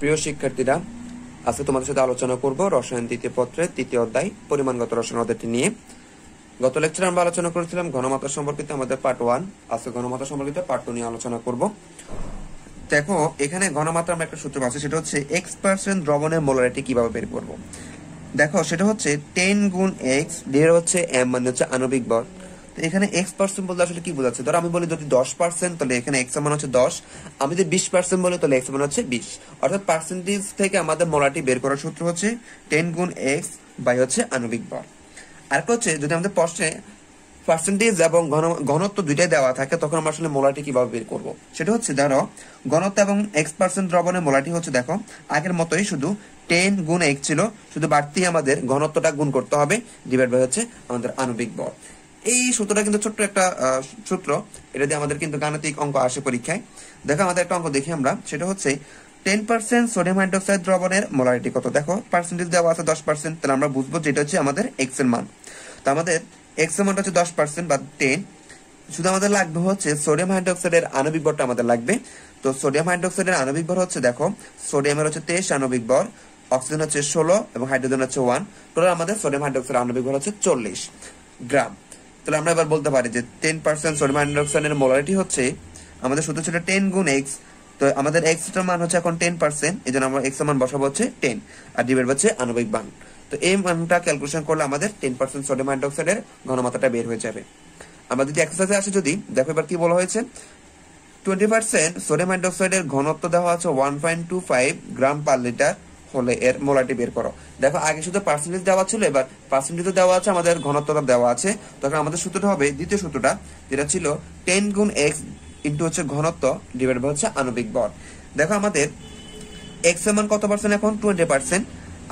প্রিয় শিক্ষার্থীরা আজকে তোমাদের সাথে আলোচনা করব রসায়ন দ্বিতীয় পত্রের তৃতীয় অধ্যায় পরিমাণগত রসায়ন অধ্যায়টি নিয়ে গত লেকচারে আমরা আলোচনা করেছিলাম ঘনমাত্রা সম্পর্কিত আমাদের পার্ট ওয়ান আজকে ঘনমাত্রা সম্পর্কিত পার্ট টু নিয়ে আলোচনা করব দেখো এখানে ঘনমাত্রা আমরা একটা সূত্র পাচ্ছি সেটা হচ্ছে এক্স পার্সেন্ট দ্রবণের মোলারিটি কিভাবে বের করব দেখো সেটা হচ্ছে টেন গুণ এক্স ডিভাইড হচ্ছে এম মানে হচ্ছে আণবিক বল তো এখানে এক্স পার্সেন্ট বলতে আসলে কি বোঝাচ্ছে ধরো আমি বলি যদি দশ পার্সেন্ট তাহলে এখানে এক্স মান হচ্ছে দশ আমি যদি বিশ পার্সেন্ট বলি তাহলে এক্স মান হচ্ছে বিশ অর্থাৎ পার্সেন্টেজ থেকে আমাদের মলাটি বের করার সূত্র হচ্ছে টেন গুণ এক্স বাই হচ্ছে আণবিক ভর আর হচ্ছে যদি আমাদের প্রশ্নে পার্সেন্টেজ এবং ঘনত্ব দুইটাই দেওয়া থাকে তখন আমরা আসলে মোলাটি কিভাবে বের করব সেটা হচ্ছে ধরো ঘনত্ব এবং এক্স পার্সেন্ট দ্রবণের মোলাটি হচ্ছে দেখো আগের মতোই শুধু টেন গুণ এক্স ছিল শুধু বাড়তি আমাদের ঘনত্বটা গুণ করতে হবে ডিভাইড বাই হচ্ছে আমাদের আণবিক বল এই সূত্রটা কিন্তু ছোট্ট একটা সূত্র এটা দিয়ে আমাদের কিন্তু গাণিতিক অঙ্ক আসে পরীক্ষায় দেখো আমাদের একটা অঙ্ক দেখি আমরা সেটা হচ্ছে টেন পার্সেন্ট সোডিয়াম হাইড্রোক্সাইড দ্রবণের মোলারিটি কত দেখো পার্সেন্টেজ দেওয়া আছে দশ পার্সেন্ট তাহলে আমরা বুঝবো যেটা হচ্ছে আমাদের এক্স এর মান তো আমাদের এক্স এর মানটা হচ্ছে দশ পার্সেন্ট বা টেন শুধু আমাদের লাগবে হচ্ছে সোডিয়াম হাইড্রোক্সাইডের আণবিক ভরটা আমাদের লাগবে তো সোডিয়াম হাইড্রোক্সাইডের আণবিক ভর হচ্ছে দেখো সোডিয়ামের হচ্ছে তেইশ আণবিক ভর অক্সিজেন হচ্ছে ষোলো এবং হাইড্রোজেন হচ্ছে ওয়ান টোটাল আমাদের সোডিয়াম হাইড্রোক্সাইড আণবিক ভর হচ্ছে চল্লিশ গ্রাম তাহলে আমরা এবার বলতে পারি যে টেন পার্সেন্ট সোডিয়াম আয়নোডক্সাইডের মোলারিটি হচ্ছে আমাদের সূত্র ছিল টেন গুণ এক্স তো আমাদের এক্সটার মান হচ্ছে এখন টেন পার্সেন্ট এই জন্য আমরা এক্স মান বসাবো হচ্ছে টেন আর ডিভাইড হচ্ছে আণবিক মান তো এই মানটা ক্যালকুলেশন করলে আমাদের টেন পার্সেন্ট সোডিয়াম আয়নোডক্সাইডের ঘনমাত্রাটা বের হয়ে যাবে আমরা যদি এক্সারসাইজে আসি যদি দেখো এবার কি বলা হয়েছে টোয়েন্টি পার্সেন্ট সোডিয়াম হাইড্রোক্সাইডের ঘনত্ব দেওয়া আছে one point two five gram per litre হলে এর মোলাটি বের করো দেখো আগে শুধু পার্সেন্টেজ দেওয়া ছিল এবার পার্সেন্টেজও দেওয়া আছে আমাদের ঘনত্বটা দেওয়া আছে তখন আমাদের সূত্রটা হবে দ্বিতীয় সূত্রটা যেটা ছিল টেন গুণ এক্স ইন্টু হচ্ছে ঘনত্ব ডিভাইড বাই হচ্ছে আণবিক বর দেখো আমাদের এক্স এর মান কত পার্সেন্ট এখন টোয়েন্টি পার্সেন্ট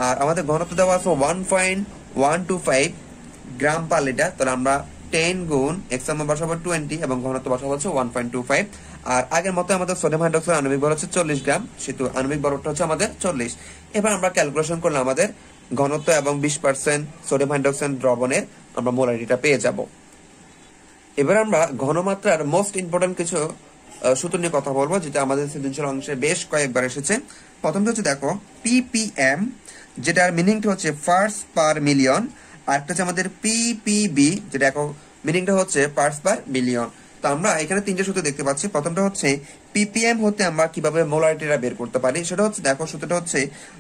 আর আমাদের ঘনত্ব দেওয়া আছে one point one two five gram per litre তাহলে আমরা টেন গুণ এক্স নম্বর বসাবো টোয়েন্টি এবং ঘনত্ব বসাবো হচ্ছে ওয়ান পয়েন্ট টু ফাইভ আর আগের মতো আমাদের সোডিয়াম হাইড্রোক্সাইড আনবিক ভর হচ্ছে চল্লিশ গ্রাম সেতু আনবিক ভরটা হচ্ছে আমাদের চল্লিশ এবার আমরা ক্যালকুলেশন করলে আমাদের ঘনত্ব এবং বিশ পার্সেন্ট সোডিয়াম হাইড্রোক্সাইড দ্রবণের আমরা মোলারিটা পেয়ে যাব এবার আমরা ঘনমাত্রার মোস্ট ইম্পর্টেন্ট কিছু সূত্র নিয়ে কথা বলবো যেটা আমাদের সৃজনশীল অংশে বেশ কয়েকবার এসেছে প্রথমটা হচ্ছে দেখো পিপিএম যেটার মিনিংটা হচ্ছে ফার্স্ট পার মিলিয়ন আরেকটা হচ্ছে আমাদের পিপিবি যেটা একক মিনিংটা হচ্ছে পার্স পার মিলিয়ন তো আমরা এখানে তিনটে সূত্র দেখতে পাচ্ছি প্রথমটা হচ্ছে পিপিএম হতে আমরা কিভাবে মোলারিটিটা বের করতে পারি সেটা হচ্ছে দেখো সূত্রটা হচ্ছে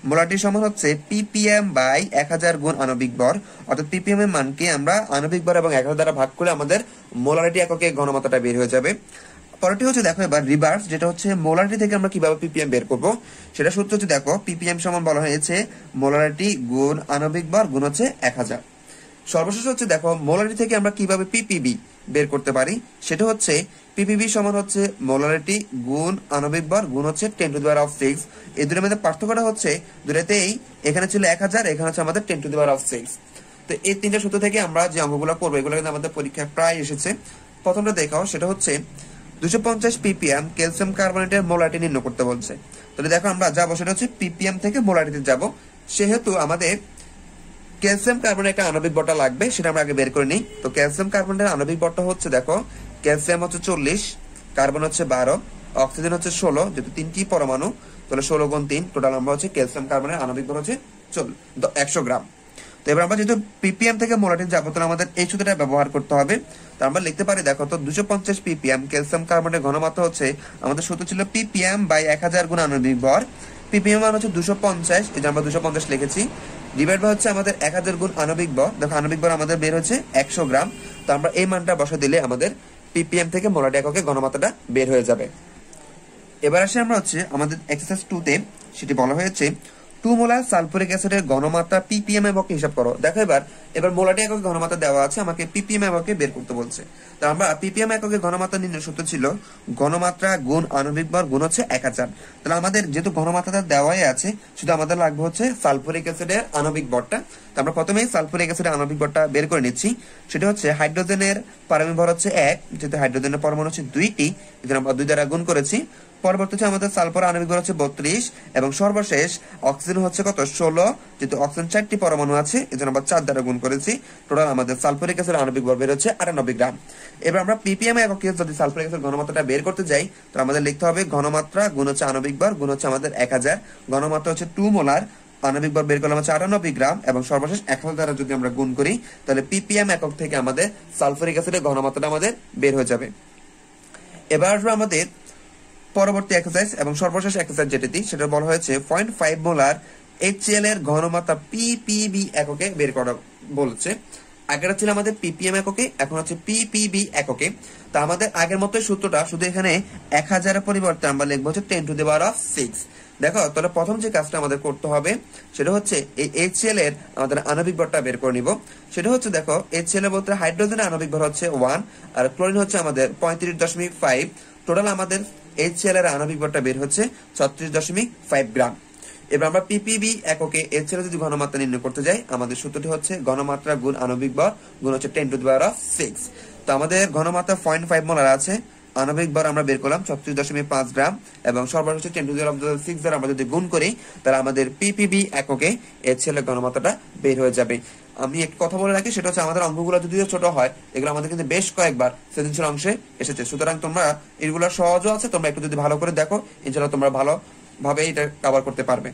মোলারিটির সমান হচ্ছে পিপিএম বাই এক হাজার গুণ আণবিক বর অর্থাৎ পিপিএম এর মানকে আমরা আণবিক বর এবং এক হাজার দ্বারা ভাগ করলে আমাদের মোলারিটি এককে ঘনমাত্রাটা বের হয়ে যাবে পরেরটি হচ্ছে দেখো এবার রিভার্স যেটা হচ্ছে মোলারিটি থেকে আমরা কিভাবে পিপিএম বের করব সেটা সূত্র হচ্ছে দেখো পিপিএম সমান বলা হয়েছে মোলারিটি গুণ আণবিক বর গুণ হচ্ছে এক হাজার সর্বশেষ হচ্ছে দেখো মোলারিটি থেকে আমরা কিভাবে পিপিবি বের করতে পারি সেটা হচ্ছে পিপিবি সমান হচ্ছে মোলারিটি গুণ আণবিক ভর গুণ হচ্ছে ten to the power of six এই দুটোর মধ্যে পার্থক্যটা হচ্ছে দুটাতেই এখানে ছিল এক হাজার এখানে হচ্ছে আমাদের ten to the power of six তো এই তিনটা সূত্র থেকে আমরা যে অঙ্কগুলো করবো এগুলো কিন্তু আমাদের পরীক্ষায় প্রায় এসেছে প্রথমটা দেখাও সেটা হচ্ছে দুশো পঞ্চাশ পিপিএম ক্যালসিয়াম কার্বনেটের মোলারিটি নির্ণয় করতে বলছে তাহলে দেখো আমরা যাবো সেটা হচ্ছে পিপিএম থেকে মোলারিটিতে যাব সেহেতু আমাদের ক্যালসিয়াম কার্বনের একটা আণবিক বটা লাগবে সেটা আমরা আগে বের করে নিই তো ক্যালসিয়াম কার্বনের আণবিক বটা হচ্ছে দেখো ক্যালসিয়াম হচ্ছে চল্লিশ কার্বন হচ্ছে বারো অক্সিজেন হচ্ছে ষোলো যেহেতু তিনটি পরমাণু তাহলে ষোলো গুণ তিন টোটাল আমরা হচ্ছে ক্যালসিয়াম কার্বনের আণবিক ভর হচ্ছে একশো গ্রাম তো এবার আমরা যেহেতু পিপিএম থেকে মোলাটিন যাবো তাহলে আমাদের এই সূত্রটা ব্যবহার করতে হবে তো আমরা লিখতে পারি দেখো তো দুশো পঞ্চাশ পিপিএম ক্যালসিয়াম কার্বনের ঘনমাত্রা হচ্ছে আমাদের সূত্র ছিল পিপিএম বাই এক হাজার গুণ আণবিক ভর পিপিএম মান হচ্ছে দুশো পঞ্চাশ এই যে আমরা দুশো পঞ্চাশ লিখেছি ডিভাইড বা হচ্ছে আমাদের এক হাজার গুণ আণবিক বর দেখো আণবিক বর আমাদের বের হচ্ছে একশো গ্রাম তো আমরা এই মানটা বসা দিলে আমাদের পিপিএম থেকে মোলাটি এককে গণমাত্রাটা বের হয়ে যাবে এবার আসে আমরা হচ্ছে আমাদের এক্সারসাইজ তে সেটি বলা হয়েছে টু মোলার সালফুরিক অ্যাসিডের ঘনমাত্রা পিপিএম এককে হিসাব করো দেখো এবার এবার মোলাটি একক ঘনমাত্রা দেওয়া আছে আমাকে পিপিএম এককে বের করতে বলছে তো আমরা পিপিএম এককে ঘনমাত্রা নির্ণয় সূত্র ছিল ঘনমাত্রা গুণ আণবিক ভর গুণ হচ্ছে এক হাজার তাহলে আমাদের যেহেতু ঘনমাত্রাটা দেওয়াই আছে শুধু আমাদের লাগবে হচ্ছে সালফুরিক অ্যাসিডের আণবিক ভরটা তো আমরা প্রথমেই সালফুরিক অ্যাসিডের আণবিক ভরটা বের করে নিচ্ছি সেটা হচ্ছে হাইড্রোজেনের পারমাণবিক ভর হচ্ছে এক যেহেতু হাইড্রোজেনের পরমাণু হচ্ছে দুইটি এখানে আমরা দুই দ্বারা গুণ করেছি পরবর্তী হচ্ছে আমাদের সালফার আণবিক ভর হচ্ছে বত্রিশ এবং সর্বশেষ অক্সিজেন হচ্ছে কত ষোলো যেহেতু অক্সিজেন চারটি পরমাণু আছে এই জন্য আমরা চার দ্বারা গুণ করেছি টোটাল আমাদের সালফারিক অ্যাসিড আণবিক ভর বের হচ্ছে আটানব্বই গ্রাম এবার আমরা পিপিএম এককে যদি সালফারিক অ্যাসিড ঘনমাত্রাটা বের করতে যাই তো আমাদের লিখতে হবে ঘনমাত্রা গুণ হচ্ছে আণবিক ভর গুণ হচ্ছে আমাদের এক হাজার ঘনমাত্রা হচ্ছে টু মোলার আণবিক ভর বের করলাম হচ্ছে আটানব্বই গ্রাম এবং সর্বশেষ এক হাজার দ্বারা যদি আমরা গুণ করি তাহলে পিপিএম একক থেকে আমাদের সালফারিক অ্যাসিডের ঘনমাত্রাটা আমাদের বের হয়ে যাবে এবার আসবে আমাদের পরবর্তী এক্সারসাইজ এবং সর্বশেষ এক্সারসাইজ যেটি সেটা বলা হয়েছে পয়েন্ট ফাইভ মোলার এইচএল এর ঘনমাত্রা পিপিবি এককে বের করা বলছে আগেটা ছিল আমাদের পিপিএম এককে এখন হচ্ছে পিপিবি এককে তা আমাদের আগের মতোই সূত্রটা শুধু এখানে এক হাজারের পরিবর্তে আমরা লিখবো হচ্ছে ten to the power of six দেখো তাহলে প্রথম যে কাজটা আমাদের করতে হবে সেটা হচ্ছে এই এইচএল এর আমাদের আণবিক ভরটা বের করে নিব সেটা হচ্ছে দেখো এইচএল এর বলতে হাইড্রোজেনের আণবিক ভর হচ্ছে ওয়ান আর ক্লোরিন হচ্ছে আমাদের পঁয়ত্রিশ দশমিক ফাইভ টোটাল আমাদের এইচসিএল এর আণবিক ভরটা বের হচ্ছে ছত্রিশ দশমিক ফাইভ গ্রাম এবার আমরা পিপিবি এককে এইচসিএল যদি ঘনমাত্রা নির্ণয় করতে যাই আমাদের সূত্রটি হচ্ছে ঘনমাত্রা গুণ আণবিক ভর গুণ হচ্ছে ten to power of six তো আমাদের ঘনমাত্রা পয়েন্ট ফাইভ মোলার আছে আণবিক ভর আমরা বের করলাম ছত্রিশ দশমিক পাঁচ গ্রাম এবং হচ্ছে টেন টু সিক্স দ্বারা আমরা যদি গুণ করি তাহলে আমাদের পিপিবি এককে এইচসিএল এর ঘনমাত্রাটা বের হয়ে যাবে আমি এক কথা বলে রাখি সেটা হচ্ছে আমাদের অঙ্গগুলো যদিও ছোট হয় এগুলো আমাদের কিন্তু বেশ কয়েকবার সৃজনশীল অংশে এসেছে সুতরাং তোমরা এগুলো সহজও আছে তোমরা একটু যদি ভালো করে দেখো ইনশাল্লাহ তোমরা ভালোভাবে এটা কাভার করতে পারবে